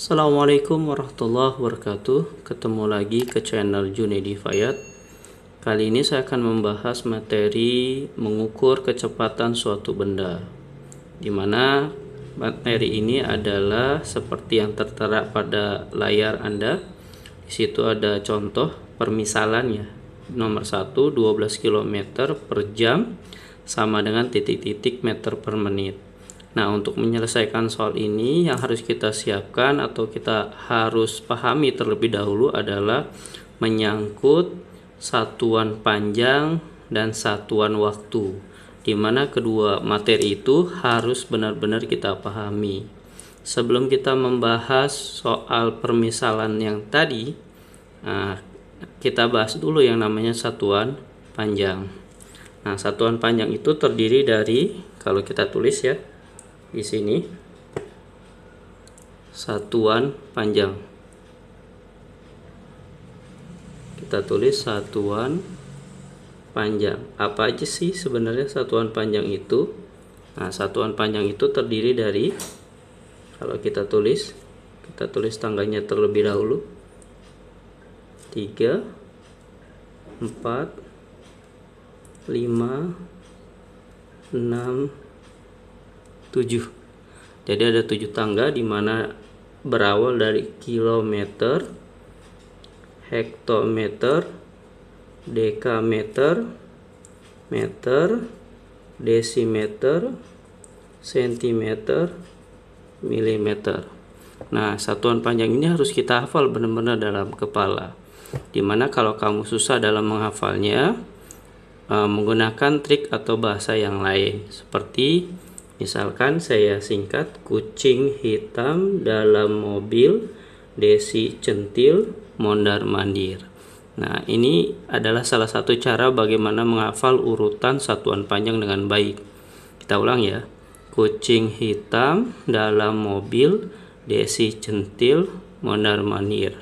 Assalamualaikum warahmatullahi wabarakatuh Ketemu lagi ke channel Junedi Fayad Kali ini saya akan membahas materi mengukur kecepatan suatu benda Dimana materi ini adalah seperti yang tertera pada layar Anda Di situ ada contoh permisalannya Nomor 1 12 km per jam sama dengan titik-titik meter per menit Nah, untuk menyelesaikan soal ini yang harus kita siapkan atau kita harus pahami terlebih dahulu adalah menyangkut satuan panjang dan satuan waktu. Di mana kedua materi itu harus benar-benar kita pahami. Sebelum kita membahas soal permisalan yang tadi, ah, kita bahas dulu yang namanya satuan panjang. Nah, satuan panjang itu terdiri dari kalau kita tulis ya, di sini satuan panjang kita tulis satuan panjang apa aja sih sebenarnya satuan panjang itu nah satuan panjang itu terdiri dari kalau kita tulis kita tulis tangganya terlebih dahulu 3 4 5 6 7 jadi ada tujuh tangga di mana berawal dari kilometer hektometer dekameter meter desimeter sentimeter milimeter nah satuan panjang ini harus kita hafal benar-benar dalam kepala dimana kalau kamu susah dalam menghafalnya eh, menggunakan trik atau bahasa yang lain seperti Misalkan saya singkat kucing hitam dalam mobil Desi centil mondar mandir. Nah, ini adalah salah satu cara bagaimana menghafal urutan satuan panjang dengan baik. Kita ulang ya. Kucing hitam dalam mobil Desi centil mondar mandir.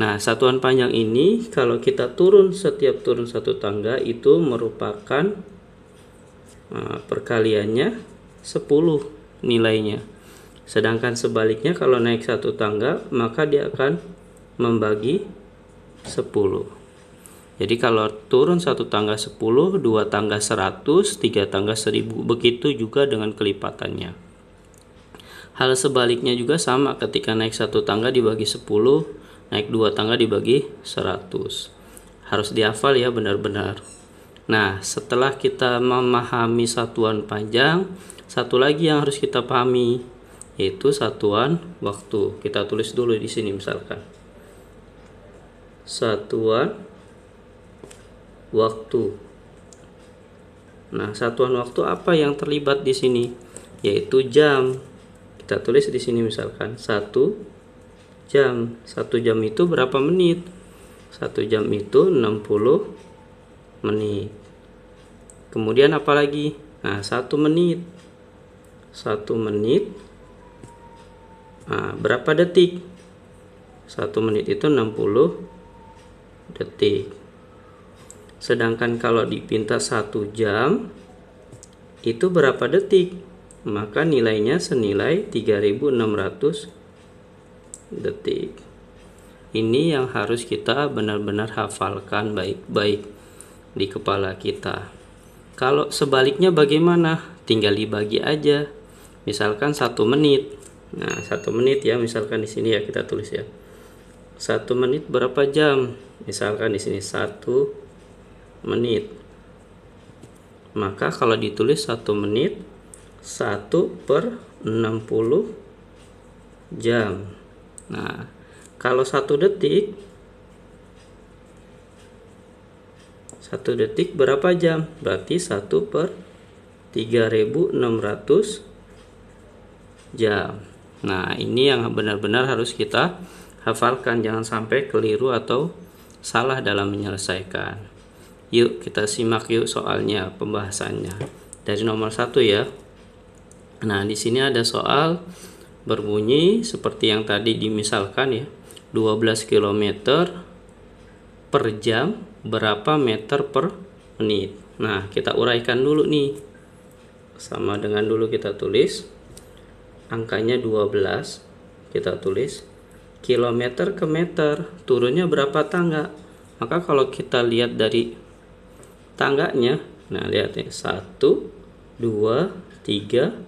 Nah, satuan panjang ini kalau kita turun setiap turun satu tangga itu merupakan eh, perkaliannya 10 nilainya. Sedangkan sebaliknya kalau naik satu tangga maka dia akan membagi 10. Jadi kalau turun satu tangga 10, dua tangga 100, tiga tangga 1000. Begitu juga dengan kelipatannya. Hal sebaliknya juga sama ketika naik satu tangga dibagi 10, naik dua tangga dibagi 100. Harus dihafal ya benar-benar. Nah, setelah kita memahami satuan panjang, satu lagi yang harus kita pahami yaitu satuan waktu. Kita tulis dulu di sini misalkan. Satuan waktu. Nah, satuan waktu apa yang terlibat di sini? Yaitu jam. Kita tulis di sini misalkan satu jam. Satu jam itu berapa menit? Satu jam itu 60 menit. Kemudian apa lagi? Nah, satu menit satu menit nah, berapa detik satu menit itu 60 detik sedangkan kalau dipinta satu jam itu berapa detik maka nilainya senilai 3600 detik ini yang harus kita benar-benar hafalkan baik-baik di kepala kita kalau sebaliknya bagaimana tinggal dibagi aja misalkan satu menit nah satu menit ya misalkan di sini ya kita tulis ya satu menit berapa jam misalkan di sini satu menit maka kalau ditulis satu menit satu per 60 jam nah kalau satu detik satu detik berapa jam berarti satu per 3600 jam. Nah, ini yang benar-benar harus kita hafalkan, jangan sampai keliru atau salah dalam menyelesaikan. Yuk, kita simak yuk soalnya, pembahasannya. Dari nomor satu ya. Nah, di sini ada soal berbunyi seperti yang tadi dimisalkan ya. 12 km per jam berapa meter per menit. Nah, kita uraikan dulu nih. Sama dengan dulu kita tulis angkanya 12 kita tulis kilometer ke meter turunnya berapa tangga maka kalau kita lihat dari tangganya nah lihat ya 1 2 3 3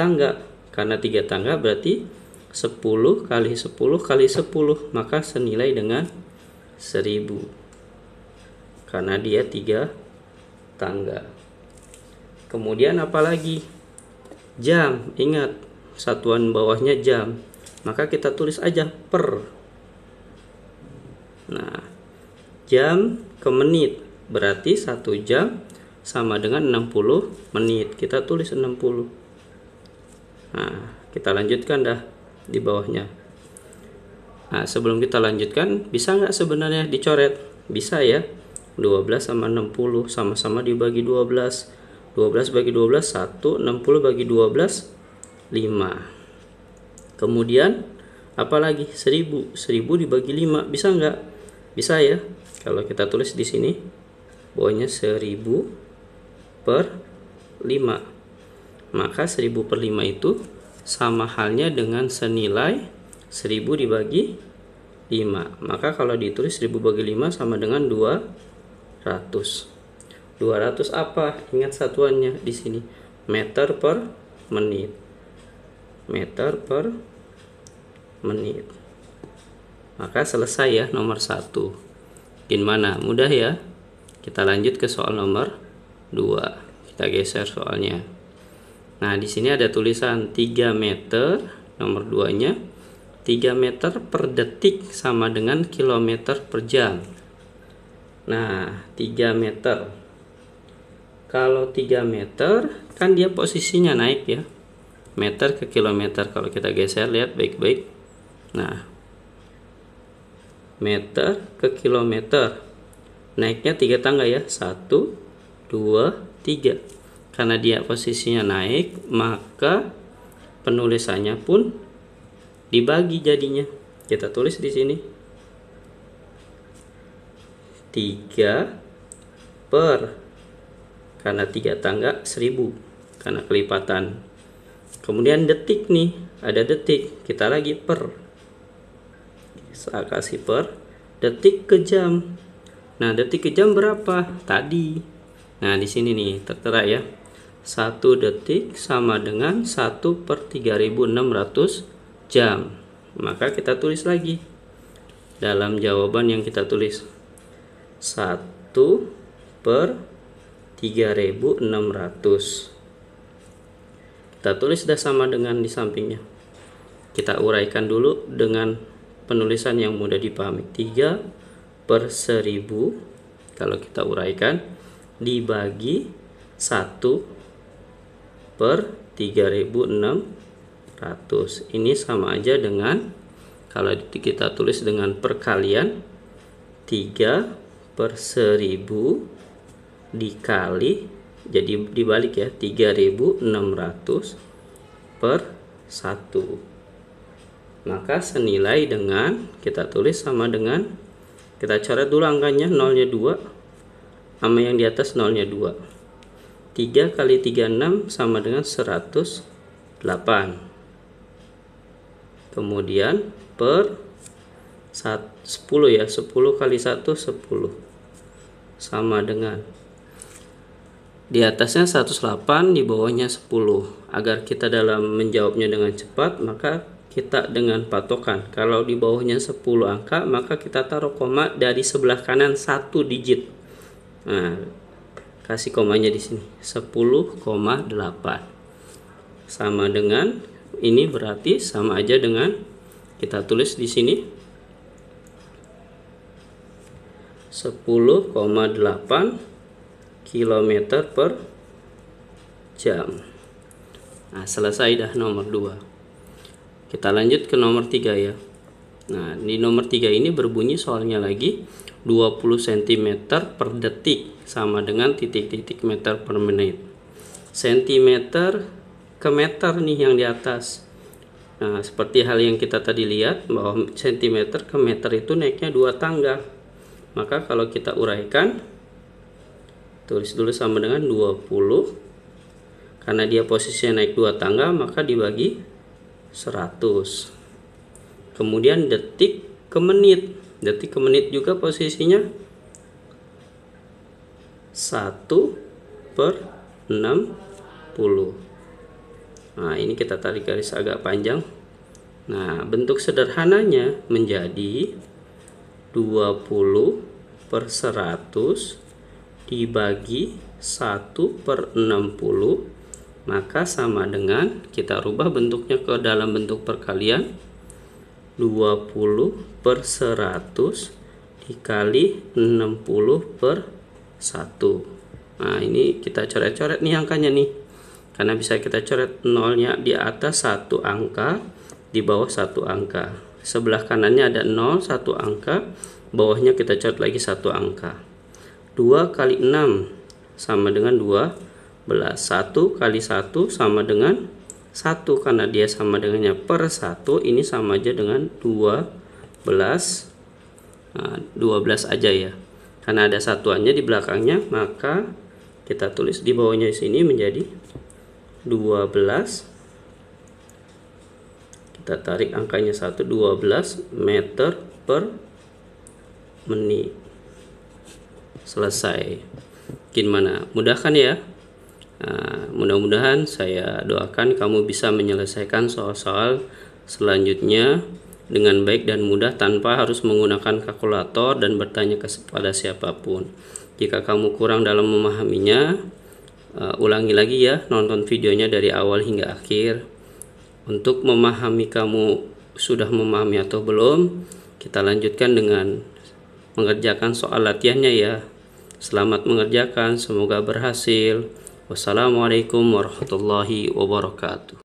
tangga karena 3 tangga berarti 10 kali 10 kali 10 maka senilai dengan 1000 karena dia 3 tangga kemudian apalagi jam ingat satuan bawahnya jam maka kita tulis aja per nah jam ke menit berarti satu jam sama dengan 60 menit kita tulis 60 nah kita lanjutkan dah di bawahnya nah sebelum kita lanjutkan bisa nggak sebenarnya dicoret bisa ya 12 sama 60 sama-sama dibagi 12 12 bagi 12 1 60 bagi 12 5 kemudian apalagi 1000 1000 dibagi 5 bisa nggak bisa ya kalau kita tulis di sini bawahnya 1000 per 5 maka 1000 per 5 itu sama halnya dengan senilai 1000 dibagi 5 maka kalau ditulis 1000 bagi 5 sama dengan 200 200 apa? Ingat satuannya di sini. Meter per menit. Meter per menit. Maka selesai ya nomor 1. Gimana? Mudah ya? Kita lanjut ke soal nomor 2. Kita geser soalnya. Nah, di sini ada tulisan 3 meter nomor 2-nya 3 meter per detik sama dengan kilometer per jam. Nah, 3 meter kalau 3 meter kan dia posisinya naik ya meter ke kilometer kalau kita geser lihat baik-baik nah meter ke kilometer naiknya tiga tangga ya satu dua tiga karena dia posisinya naik maka penulisannya pun dibagi jadinya kita tulis di sini 3 per karena tiga tangga 1000 karena kelipatan kemudian detik nih ada detik kita lagi per saya kasih per detik ke jam nah detik ke jam berapa tadi nah di sini nih tertera ya satu detik sama dengan satu per 3600 jam maka kita tulis lagi dalam jawaban yang kita tulis satu per 3600 kita tulis sudah sama dengan di sampingnya kita uraikan dulu dengan penulisan yang mudah dipahami 3 per 1000 kalau kita uraikan dibagi 1 per 3600 ini sama aja dengan kalau kita tulis dengan perkalian 3 per 1000 dikali jadi dibalik ya 3600 per 1 maka senilai dengan kita tulis sama dengan kita coret dulu angkanya 0 nya 2 sama yang di atas 0 nya 2 3 kali 36 sama dengan 108 kemudian per 10 ya 10 kali 1 10 sama dengan di atasnya 108 di bawahnya 10 agar kita dalam menjawabnya dengan cepat maka kita dengan patokan kalau di bawahnya 10 angka maka kita taruh koma dari sebelah kanan satu digit nah kasih komanya di sini 10,8 sama dengan ini berarti sama aja dengan kita tulis di sini 10,8 km per jam nah selesai dah nomor 2 kita lanjut ke nomor 3 ya nah di nomor 3 ini berbunyi soalnya lagi 20 cm per detik sama dengan titik-titik meter per menit cm ke meter nih yang di atas Nah, seperti hal yang kita tadi lihat bahwa cm ke meter itu naiknya dua tangga. Maka kalau kita uraikan tulis dulu sama dengan 20 karena dia posisinya naik dua tangga maka dibagi 100 kemudian detik ke menit detik ke menit juga posisinya 1 per 60 nah ini kita tarik garis agak panjang nah bentuk sederhananya menjadi 20 per 100 dibagi 1 per 60 maka sama dengan kita rubah bentuknya ke dalam bentuk perkalian 20 per 100 dikali 60 per 1 nah ini kita coret-coret nih angkanya nih karena bisa kita coret nolnya di atas satu angka di bawah satu angka sebelah kanannya ada nol satu angka bawahnya kita coret lagi satu angka 2 kali 6 sama dengan 12 1 kali 1 sama dengan 1 karena dia sama dengannya per 1 ini sama aja dengan 12 nah, 12 aja ya karena ada satuannya di belakangnya maka kita tulis di bawahnya sini menjadi 12 kita tarik angkanya 1 12 meter per menit selesai Gimana? mana mudah kan ya ah, mudah-mudahan saya doakan kamu bisa menyelesaikan soal-soal selanjutnya dengan baik dan mudah tanpa harus menggunakan kalkulator dan bertanya kepada siapapun jika kamu kurang dalam memahaminya uh, ulangi lagi ya nonton videonya dari awal hingga akhir untuk memahami kamu sudah memahami atau belum kita lanjutkan dengan mengerjakan soal latihannya ya Selamat mengerjakan, semoga berhasil. Wassalamualaikum warahmatullahi wabarakatuh.